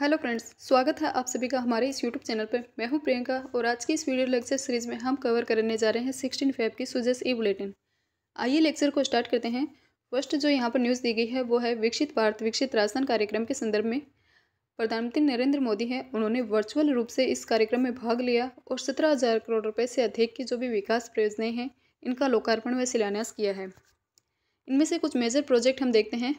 hello friends स्वागत है आप सभी का हमारे इस यूट्यूब चैनल पर मैं हूं प्रियंका और आज की इस वीडियो लेक्चर सीरीज में हम कवर करने जा रहे हैं सिक्सटीन फेब की सुजेस ई बुलेटिन आइए लेक्चर को स्टार्ट करते हैं फर्स्ट जो यहाँ पर न्यूज़ दी गई है वो है विकसित भारत विकसित राजस्थान कार्यक्रम के संदर्भ में प्रधानमंत्री नरेंद्र मोदी हैं उन्होंने वर्चुअल रूप से इस कार्यक्रम में भाग लिया और सत्रह हज़ार करोड़ रुपये से अधिक की जो भी विकास परियोजनाएँ हैं इनका लोकार्पण व शिलान्यास किया है इनमें से कुछ मेजर प्रोजेक्ट हम देखते हैं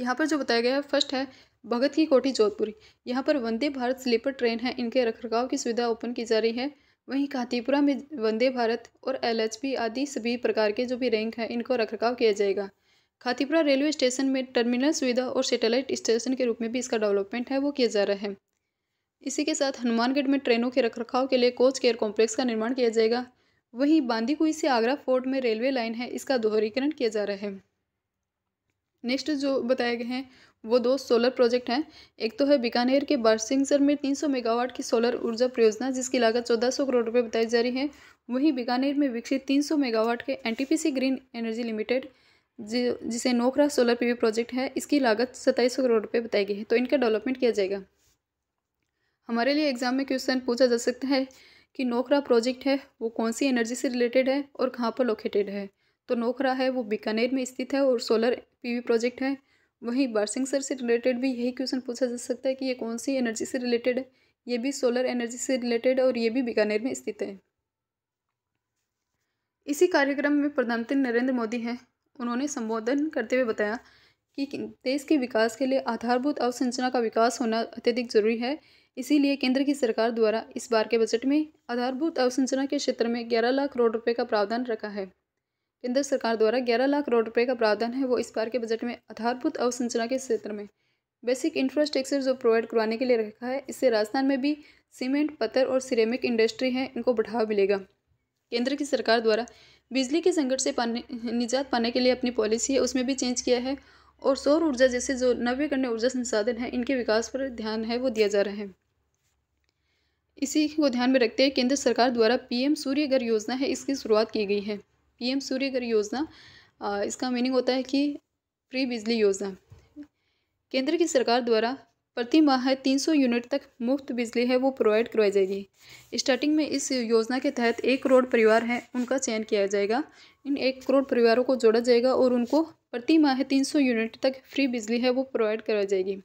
यहाँ पर जो बताया गया है फर्स्ट है भगत की कोठी जोधपुरी यहाँ पर वंदे भारत स्लीपर ट्रेन है इनके रखरखाव की सुविधा ओपन की जा रही है वहीं कातीपुरा में वंदे भारत और एलएचबी आदि सभी प्रकार के जो भी रैंक हैं इनको रखरखाव किया जाएगा खातीपुरा रेलवे स्टेशन में टर्मिनल सुविधा और सैटेलाइट स्टेशन के रूप में भी इसका डेवलपमेंट है वो किया जा रहा है इसी के साथ हनुमानगढ़ में ट्रेनों के रखरखाव के लिए कोच केयर कॉम्प्लेक्स का निर्माण किया जाएगा वहीं बांदीकुई से आगरा फोर्ट में रेलवे लाइन है इसका दोहरीकरण किया जा रहा है नेक्स्ट जो बताए गए हैं वो दो सोलर प्रोजेक्ट हैं एक तो है बीकानेर के बारसिंगसर में 300 मेगावाट की सोलर ऊर्जा परियोजना जिसकी लागत 1400 करोड़ रुपए बताई जा रही है वहीं बीकानेर में विकसित 300 मेगावाट के एनटीपीसी ग्रीन एनर्जी लिमिटेड जिसे नोखरा सोलर पीवी प्रोजेक्ट है इसकी लागत सत्ताईस करोड़ रुपये बताई गई है तो इनका डेवलपमेंट किया जाएगा हमारे लिए एग्जाम में क्वेश्चन पूछा जा सकता है कि नोखरा प्रोजेक्ट है वो कौन सी एनर्जी से रिलेटेड है और कहाँ पर लोकेटेड है तो नोखरा है वो बीकानेर में स्थित है और सोलर पीवी प्रोजेक्ट है वहीं बारसिंग सर से रिलेटेड भी यही क्वेश्चन पूछा जा सकता है कि ये कौन सी एनर्जी से रिलेटेड है ये भी सोलर एनर्जी से रिलेटेड और ये भी बीकानेर में स्थित है इसी कार्यक्रम में प्रधानमंत्री नरेंद्र मोदी हैं उन्होंने संबोधन करते हुए बताया कि देश के विकास के लिए आधारभूत अवसंरचना का विकास होना अत्यधिक जरूरी है इसीलिए केंद्र की सरकार द्वारा इस बार के बजट में आधारभूत अवसंरचना के क्षेत्र में ग्यारह लाख करोड़ रुपये का प्रावधान रखा है केंद्र सरकार द्वारा ग्यारह लाख करोड़ रुपये का प्रावधान है वो इस बार के बजट में आधारभूत अवसंरचना के क्षेत्र में बेसिक इंफ्रास्ट्रक्चर जो प्रोवाइड करवाने के लिए रखा है इससे राजस्थान में भी सीमेंट पत्थर और सिरेमिक इंडस्ट्री है इनको बढ़ावा मिलेगा केंद्र की सरकार द्वारा बिजली के संकट से पाने निजात पाने के लिए अपनी पॉलिसी है उसमें भी चेंज किया है और सौर ऊर्जा जैसे जो नवीकरणीय ऊर्जा संसाधन है इनके विकास पर ध्यान है वो दिया जा रहा है इसी को ध्यान में रखते हुए केंद्र सरकार द्वारा पीएम सूर्य घर योजना है इसकी शुरुआत की गई है पीएम सूर्य घर योजना इसका मीनिंग होता है कि फ्री बिजली योजना केंद्र की सरकार द्वारा प्रति माह तीन सौ यूनिट तक मुफ्त बिजली है वो प्रोवाइड करवाई जाएगी स्टार्टिंग में इस योजना के तहत एक करोड़ परिवार हैं उनका चयन किया जाएगा इन एक करोड़ परिवारों को जोड़ा जाएगा और उनको प्रति माह तीन सौ यूनिट तक फ्री बिजली है वो प्रोवाइड करवाई जाएगी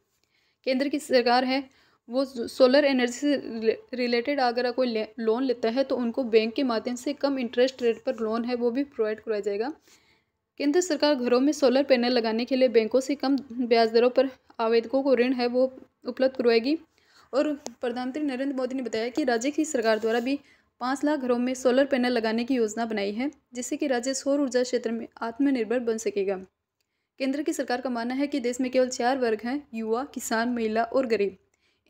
केंद्र की सरकार है वो सोलर एनर्जी से रिलेटेड अगर कोई लोन लेता है तो उनको बैंक के माध्यम से कम इंटरेस्ट रेट पर लोन है वो भी प्रोवाइड करवाया जाएगा केंद्र सरकार घरों में सोलर पैनल लगाने के लिए बैंकों से कम ब्याज दरों पर आवेदकों को ऋण है वो उपलब्ध करवाएगी और प्रधानमंत्री नरेंद्र मोदी ने बताया कि राज्य की सरकार द्वारा भी पाँच लाख घरों में सोलर पैनल लगाने की योजना बनाई है जिससे कि राज्य सौर ऊर्जा क्षेत्र में आत्मनिर्भर बन सकेगा केंद्र की सरकार का मानना है कि देश में केवल चार वर्ग हैं युवा किसान महिला और गरीब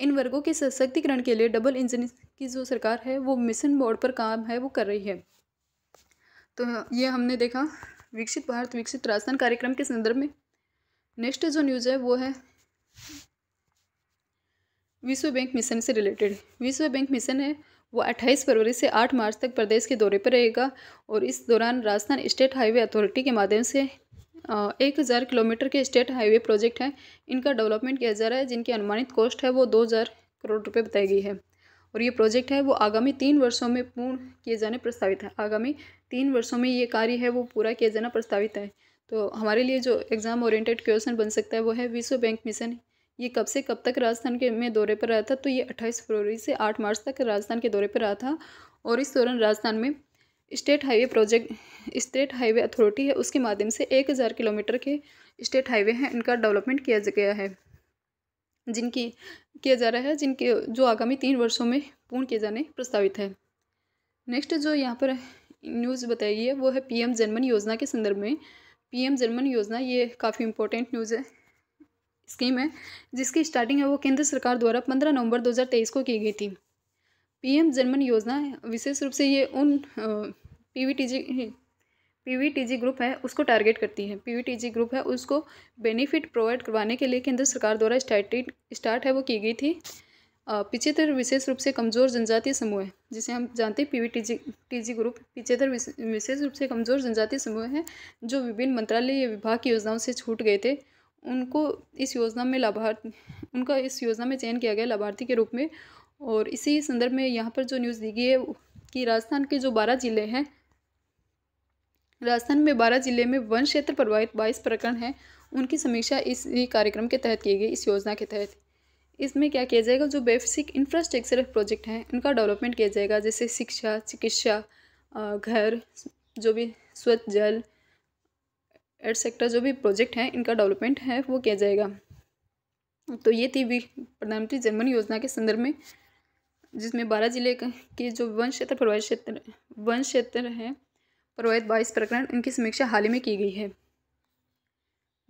इन वर्गों के सशक्तिकरण के लिए डबल इंजन की जो सरकार है वो मिशन बोर्ड पर काम है वो कर रही है तो ये हमने देखा विकसित भारत विकसित राजस्थान कार्यक्रम के संदर्भ में नेक्स्ट जो न्यूज़ है वो है विश्व बैंक मिशन से रिलेटेड विश्व बैंक मिशन है वो 28 फरवरी से 8 मार्च तक प्रदेश के दौरे पर रहेगा और इस दौरान राजस्थान स्टेट हाईवे अथॉरिटी के माध्यम से एक हज़ार किलोमीटर के स्टेट हाईवे प्रोजेक्ट हैं इनका डेवलपमेंट किया जा रहा है जिनकी अनुमानित कॉस्ट है वो दो हज़ार करोड़ रुपये बताई गई है और ये प्रोजेक्ट है वो आगामी तीन वर्षों में पूर्ण किए जाने प्रस्तावित है आगामी तीन वर्षों में ये कार्य है वो पूरा किया जाना प्रस्तावित है तो हमारे लिए जो एग्ज़ाम ओरिएंटेड क्वेश्चन बन सकता है वो है विश्व बैंक मिशन ये कब से कब तक राजस्थान के में दौरे पर रहा था तो ये अट्ठाईस फरवरी से आठ मार्च तक राजस्थान के दौरे पर रहा था और इस दौरान राजस्थान में state highway project state highway authority है उसके माध्यम से एक हज़ार किलोमीटर के स्टेट हाईवे हैं इनका डेवलपमेंट किया गया है जिनकी किया जा रहा है जिनके जो आगामी तीन वर्षों में पूर्ण किए जाने प्रस्तावित है नेक्स्ट जो यहाँ पर न्यूज़ बताई गई है वो है पीएम जनमन योजना के संदर्भ में पीएम जनमन योजना ये काफ़ी इंपॉर्टेंट न्यूज़ है स्कीम है जिसकी स्टार्टिंग है वो केंद्र सरकार द्वारा पंद्रह नवंबर दो को की गई थी पीएम जनमन योजना विशेष रूप से ये उन पी टी जी ग्रुप है उसको टारगेट करती है पी जी ग्रुप है उसको बेनिफिट प्रोवाइड करवाने के लिए केंद्र सरकार द्वारा स्टार्टेड स्टार्ट है वो की गई थी पिछहत्तर विशेष रूप से कमज़ोर जनजातीय समूह है जिसे हम जानते हैं टी टीजी ग्रुप पिछहत्तर विशेष रूप से कमज़ोर जनजातीय समूह है जो विभिन्न मंत्रालय या विभाग की योजनाओं से छूट गए थे उनको इस योजना में लाभार्थी उनका इस योजना में चयन किया गया लाभार्थी के रूप में और इसी संदर्भ में यहाँ पर जो न्यूज़ दी गई है कि राजस्थान के जो बारह ज़िले हैं राजस्थान में बारह जिले में वन क्षेत्र प्रभावित बाईस प्रकरण हैं उनकी समीक्षा इस कार्यक्रम के तहत की गई इस योजना के तहत इसमें क्या किया जाएगा जो बेसिक इंफ्रास्ट्रक्चर प्रोजेक्ट हैं उनका डेवलपमेंट किया जाएगा जैसे शिक्षा चिकित्सा घर जो भी स्वच्छ जल एटसेट्रा जो भी प्रोजेक्ट हैं इनका डेवलपमेंट है वो किया जाएगा तो ये थी प्रधानमंत्री जनमन योजना के संदर्भ में जिसमें बारह जिले के जो वन क्षेत्र प्रभावित क्षेत्र वन क्षेत्र हैं प्रवैध बाईस प्रकरण इनकी समीक्षा हाल ही में की गई है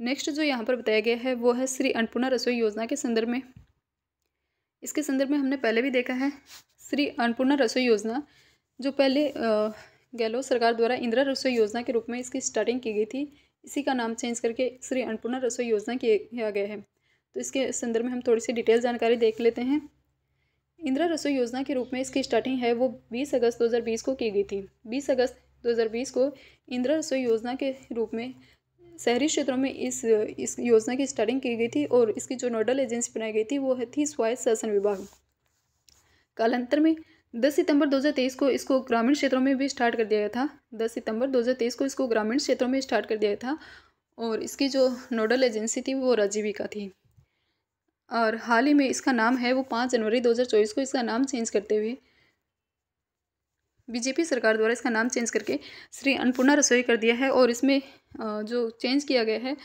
नेक्स्ट जो यहाँ पर बताया गया है वो है श्री अन्नपूर्णा रसोई योजना के संदर्भ में इसके संदर्भ में हमने पहले भी देखा है श्री अन्नपूर्णा रसोई योजना जो पहले गहलोत सरकार द्वारा इंदिरा रसोई योजना के रूप में इसकी स्टार्टिंग की गई थी इसी का नाम चेंज करके श्री अन्नपूर्णा रसोई योजना किया गया है तो इसके संदर्भ में हम थोड़ी सी डिटेल जानकारी देख लेते हैं इंदिरा रसोई योजना के रूप में इसकी स्टार्टिंग है वो 20 अगस्त 2020 को की गई थी 20 अगस्त 2020 को इंदिरा रसोई योजना के रूप में शहरी क्षेत्रों में इस इस योजना की स्टार्टिंग की गई थी और इसकी जो नोडल एजेंसी बनाई गई थी वो है थी स्वायत्त शासन विभाग कालांतर में 10 सितंबर 2023 को इसको ग्रामीण क्षेत्रों में भी स्टार्ट कर दिया गया था 10 सितंबर 2023 को इसको ग्रामीण क्षेत्रों में स्टार्ट कर दिया था और इसकी जो नोडल एजेंसी थी वो राजीविका थी और हाल ही में इसका नाम है वो पाँच जनवरी 2024 को इसका नाम चेंज करते हुए बीजेपी सरकार द्वारा इसका नाम चेंज करके श्री अन्नपूर्णा रसोई कर दिया है और इसमें जो चेंज किया गया है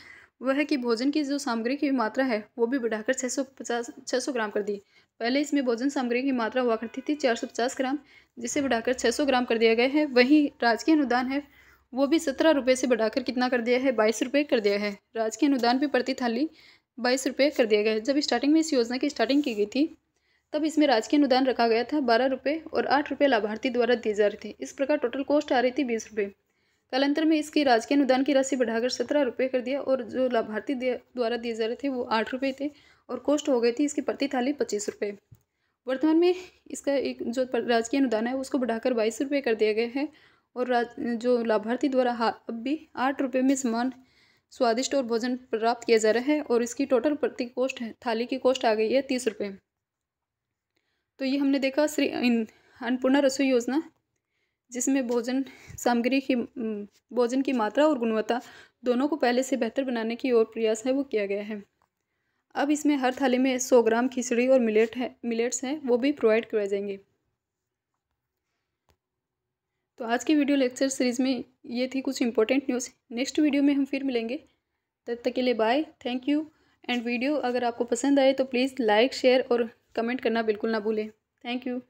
वह है कि भोजन की जो सामग्री की मात्रा है वो भी बढ़ाकर छः सौ पचास छः सौ ग्राम कर दी पहले इसमें भोजन सामग्री की मात्रा हुआ करती थी चार सौ पचास ग्राम जिसे बढ़ाकर छः सौ ग्राम कर दिया गया है वहीं राजकीय अनुदान है वो भी सत्रह रुपये से बढ़ाकर कितना कर दिया है बाईस रुपये कर दिया है राजकीय अनुदान भी प्रति थाली बाईस रुपये कर दिया गया है जब स्टार्टिंग में इस योजना की स्टार्टिंग की गई थी तब इसमें राजकीय अनुदान रखा गया था बारह रुपये और आठ रुपये लाभार्थी द्वारा दिए जा रहे थे इस प्रकार टोटल कॉस्ट आ रही थी बीस रुपये कालांतर में इसकी राजकीय अनुदान की राशि बढ़ाकर सत्रह रुपये कर दिया और जो लाभार्थी द्वारा दिए जा रहे थे वो आठ रुपये थे और कॉस्ट हो गई थी इसकी प्रति थाली पच्चीस रुपये वर्तमान में इसका एक जो राजकीय अनुदान है उसको बढ़ाकर बाईस रुपये कर दिया गया है और राज जो लाभार्थी द्वारा अब भी आठ रुपये में समान स्वादिष्ट और भोजन प्राप्त किया जा रहा है और इसकी टोटल प्रति कोस्ट है थाली की कॉस्ट आ गई है तीस रुपये तो ये हमने देखा श्री अन्नपूर्णा रसोई योजना जिसमें भोजन सामग्री की भोजन की मात्रा और गुणवत्ता दोनों को पहले से बेहतर बनाने की ओर प्रयास है वो किया गया है अब इसमें हर थाली में सौ ग्राम खिचड़ी और मिलेट है मिलेट्स हैं वो भी प्रोवाइड करवाए जाएंगे तो आज की वीडियो लेक्चर सीरीज़ में ये थी कुछ इंपॉर्टेंट न्यूज़ नेक्स्ट वीडियो में हम फिर मिलेंगे तब तक के लिए bye thank you and video अगर आपको पसंद आए तो प्लीज़ लाइक शेयर और कमेंट करना बिल्कुल ना भूलें थैंक यू